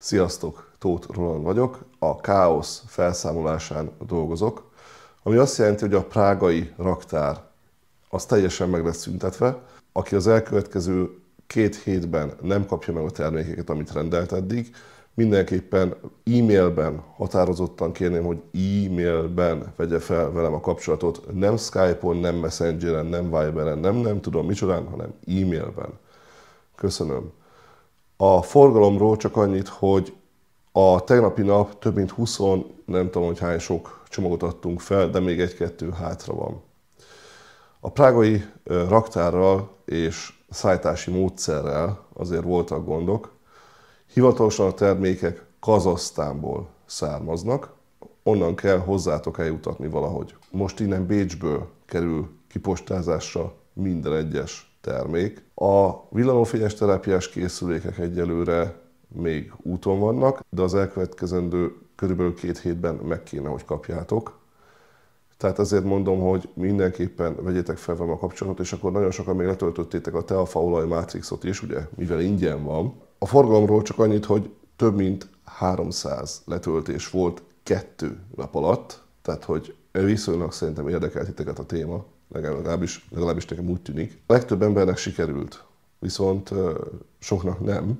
Sziasztok, Tóth Roland vagyok, a káosz felszámolásán dolgozok, ami azt jelenti, hogy a prágai raktár az teljesen meg lesz szüntetve. Aki az elkövetkező két hétben nem kapja meg a termékeket, amit rendelt eddig, mindenképpen e-mailben határozottan kérném, hogy e-mailben vegye fel velem a kapcsolatot, nem Skype-on, nem Messengeren, nem Viberen, nem nem tudom micsodán, hanem e-mailben. Köszönöm. A forgalomról csak annyit, hogy a tegnapi nap több mint 20, nem tudom, hogy hány sok csomagot adtunk fel, de még egy-kettő hátra van. A prágai raktárral és szállítási módszerrel azért voltak gondok. Hivatalosan a termékek Kazasztánból származnak, onnan kell hozzátok eljutatni valahogy. Most innen Bécsből kerül kipostázásra minden egyes termék. A villanófényes terápiás készülékek egyelőre még úton vannak, de az elkövetkezendő körülbelül két hétben meg kéne, hogy kapjátok. Tehát ezért mondom, hogy mindenképpen vegyétek fel velem a kapcsolatot, és akkor nagyon sokan még letöltöttétek a Telfa olaj mátrixot is, ugye, mivel ingyen van. A forgalomról csak annyit, hogy több mint 300 letöltés volt kettő nap alatt, tehát hogy viszonylag szerintem érdekelt a téma legalábbis, legalábbis nekem úgy tűnik. A legtöbb embernek sikerült, viszont soknak nem.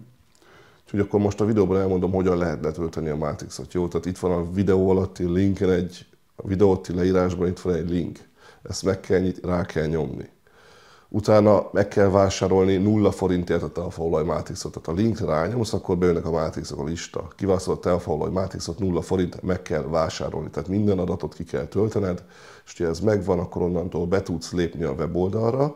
Úgyhogy akkor most a videóban elmondom, hogyan lehet letölteni a Matrixot. Jó, tehát itt van a videó alatti linken egy, a videó alatti leírásban itt van egy link. Ezt meg kell nyit, rá kell nyomni utána meg kell vásárolni nulla forintért a teafaolaj mátrixot. Tehát a linkre rányomsz, akkor bejönnek a mátrixok a lista. Kiválasztod a teafaolaj mátrixot, nulla forint, meg kell vásárolni. Tehát minden adatot ki kell töltened, és ha ez megvan, akkor onnantól be tudsz lépni a weboldalra,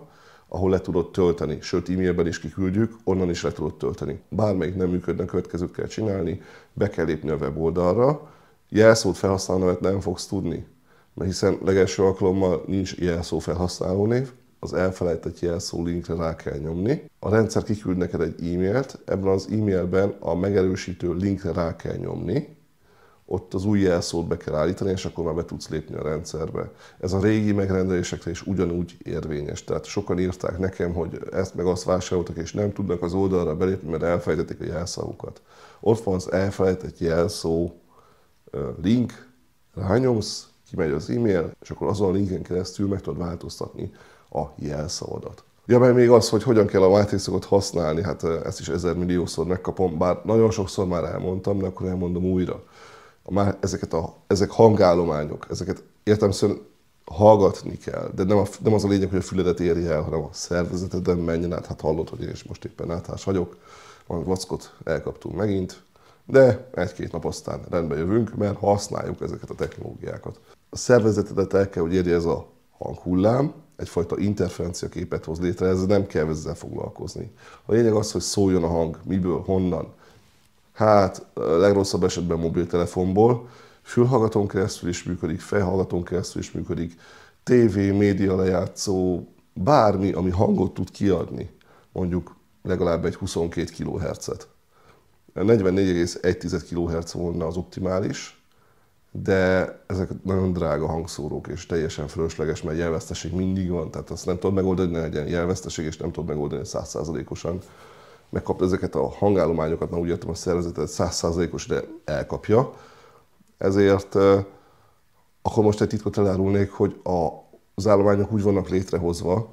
ahol le tudod tölteni, sőt e-mailben is kiküldjük, onnan is le tudod tölteni. Bármelyik nem működne, következőt kell csinálni, be kell lépni a weboldalra, jelszót felhasználni, nevet nem fogsz tudni, mert hiszen legelső alkalommal nincs jelszó felhasználó név, az elfelejtett jelszó linkre rá kell nyomni. A rendszer kiküld neked egy e-mailt, ebben az e-mailben a megerősítő linkre rá kell nyomni, ott az új jelszót be kell állítani, és akkor már be tudsz lépni a rendszerbe. Ez a régi megrendelésekre is ugyanúgy érvényes. Tehát sokan írták nekem, hogy ezt meg azt vásároltak, és nem tudnak az oldalra belépni, mert elfelejtették a jelszavukat. Ott van az elfelejtett jelszó link, rányomsz, kimegy az e-mail, és akkor azon a linken keresztül meg tudod változtatni a jelszavadat. Ja, meg még az, hogy hogyan kell a matrixokat használni, hát ezt is ezer milliószor megkapom, bár nagyon sokszor már elmondtam, de akkor elmondom újra. A Már ezeket a, ezek hangállományok, ezeket értelmszerűen hallgatni kell, de nem, a, nem az a lényeg, hogy a füledet érje el, hanem a szervezeteden menjen át. Hát hallod, hogy én is most éppen áthás vagyok, van vackot elkaptunk megint, de egy-két nap aztán rendbe jövünk, mert használjuk ezeket a technológiákat. A szervezetedet el kell, hogy érje ez a hanghullám, egyfajta interferencia képet hoz létre, ez nem kell ezzel foglalkozni. A lényeg az, hogy szóljon a hang, miből, honnan. Hát, legrosszabb esetben mobiltelefonból, fülhallgatón keresztül is működik, fejhallgatón keresztül is működik, TV, média lejátszó, bármi, ami hangot tud kiadni, mondjuk legalább egy 22 kHz-et. 44,1 kHz volna az optimális, de ezek nagyon drága hangszórók, és teljesen fölösleges, mert jelveszteség mindig van, tehát azt nem tudod megoldani, hogy legyen jelveszteség, és nem tudod megoldani százszázalékosan. Megkapta ezeket a hangállományokat, na úgy értem a szervezetet százszázalékos, de elkapja. Ezért akkor most egy titkot elárulnék, hogy a, az állományok úgy vannak létrehozva,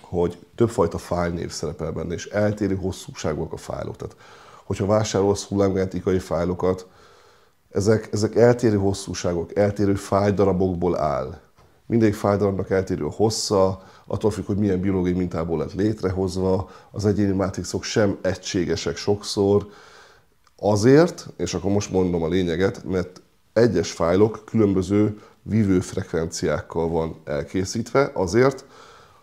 hogy többfajta fájlnév szerepel benne, és eltérő hosszúságúak a fájlok. Tehát, hogyha vásárolsz hullámgenetikai fájlokat, ezek, ezek eltérő hosszúságok, eltérő fájdarabokból áll. Mindegyik fájdarabnak eltérő a hossza, attól függ, hogy milyen biológiai mintából lett létrehozva, az egyéni mátrixok sem egységesek sokszor, Azért, és akkor most mondom a lényeget, mert egyes fájlok különböző vívőfrekvenciákkal van elkészítve, azért,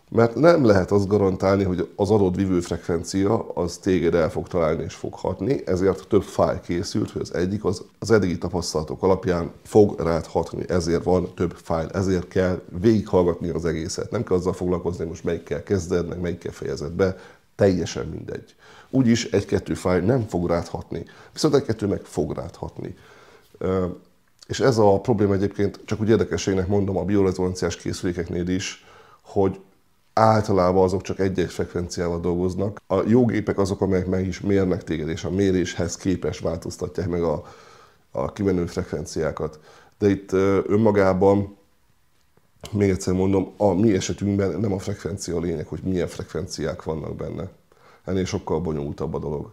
mert nem lehet azt garantálni, hogy az adott vívő frekvencia az téged el fog találni és fog hatni, ezért több fájl készült, hogy az egyik az, az eddigi tapasztalatok alapján fog rád hatni, ezért van több fájl, ezért kell végighallgatni az egészet. Nem kell azzal foglalkozni, hogy most melyikkel kezded, meg melyikkel fejezed be, teljesen mindegy. Úgyis egy-kettő fájl nem fog rád hatni, viszont egy-kettő meg fog rád hatni. És ez a probléma egyébként, csak úgy érdekességnek mondom, a biorezonanciás készülékeknél is, hogy általában azok csak egy-egy frekvenciával dolgoznak. A jó gépek azok, amelyek meg is mérnek téged, és a méréshez képes változtatják meg a, a kimenő frekvenciákat. De itt önmagában, még egyszer mondom, a mi esetünkben nem a frekvencia a lényeg, hogy milyen frekvenciák vannak benne. Ennél sokkal bonyolultabb a dolog.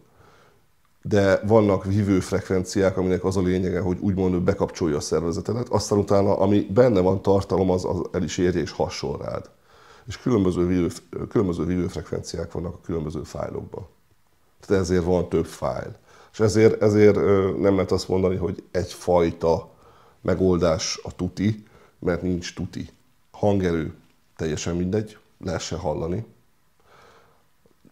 De vannak hívő frekvenciák, aminek az a lényege, hogy úgymond bekapcsolja a szervezetedet, aztán utána, ami benne van tartalom, az, az el is érje és hasonl rád és különböző, vívő különböző vírőfrekvenciák vannak a különböző fájlokban. Tehát ezért van több fájl. És ezért, ezért nem lehet azt mondani, hogy egyfajta megoldás a tuti, mert nincs tuti. Hangerő teljesen mindegy, lehessen hallani.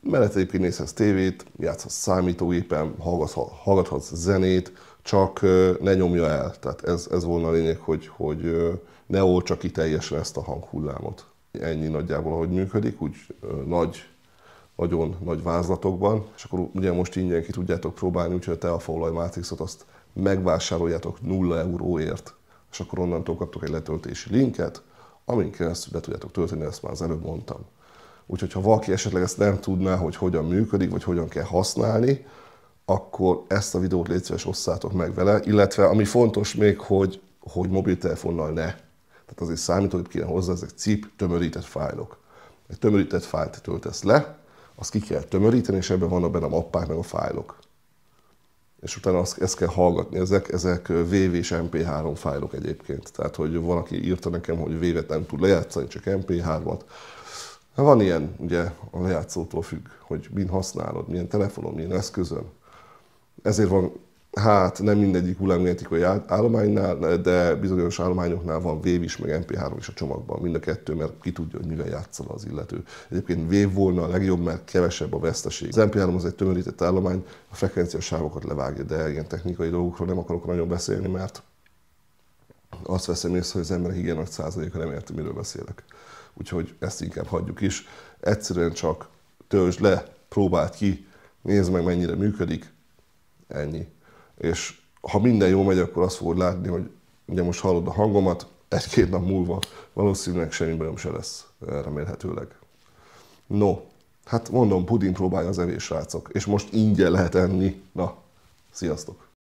Mellett egyébként nézhetsz tévét, játszhatsz számítógépen, hallgathatsz, hallgathatsz zenét, csak ne nyomja el. Tehát ez, ez volna a lényeg, hogy, hogy ne csak ki teljesen ezt a hanghullámot ennyi nagyjából, ahogy működik, úgy nagy, nagyon nagy vázlatokban, és akkor ugye most ingyen ki tudjátok próbálni, úgyhogy a Teafolaj Matrixot azt megvásároljátok 0 euróért, és akkor onnantól kaptok egy letöltési linket, amin keresztül le tudjátok tölteni, ezt már az előbb mondtam. Úgyhogy ha valaki esetleg ezt nem tudná, hogy hogyan működik, vagy hogyan kell használni, akkor ezt a videót légy szíves, osszátok meg vele, illetve ami fontos még, hogy, hogy mobiltelefonnal ne tehát azért számítógép kéne hozzá, ezek cip, tömörített fájlok. Egy tömörített fájlt töltesz le, azt ki kell tömöríteni, és ebben vannak benne a mappák, meg a fájlok. És utána azt, ezt kell hallgatni. Ezek, ezek WV és MP3 fájlok egyébként. Tehát, hogy van, aki írta nekem, hogy W-et nem tud lejátszani, csak MP3-at. Van ilyen, ugye, a lejátszótól függ, hogy mind használod, milyen telefonon, milyen eszközön. Ezért van hát nem mindegyik hullámgenetikai állománynál, de bizonyos állományoknál van vév is, meg MP3 is a csomagban, mind a kettő, mert ki tudja, hogy mivel játszol az illető. Egyébként vév volna a legjobb, mert kevesebb a veszteség. Az MP3 az egy tömörített állomány, a frekvenciás sávokat levágja, de ilyen technikai dolgokról nem akarok nagyon beszélni, mert azt veszem észre, hogy az emberek igen nagy százaléka nem érti, miről beszélek. Úgyhogy ezt inkább hagyjuk is. Egyszerűen csak töltsd le, próbáld ki, nézd meg mennyire működik, ennyi és ha minden jó megy, akkor azt fogod látni, hogy ugye most hallod a hangomat, egy-két nap múlva valószínűleg semmi bajom se lesz, remélhetőleg. No, hát mondom, pudin próbálja az evés, srácok, és most ingyen lehet enni. Na, sziasztok!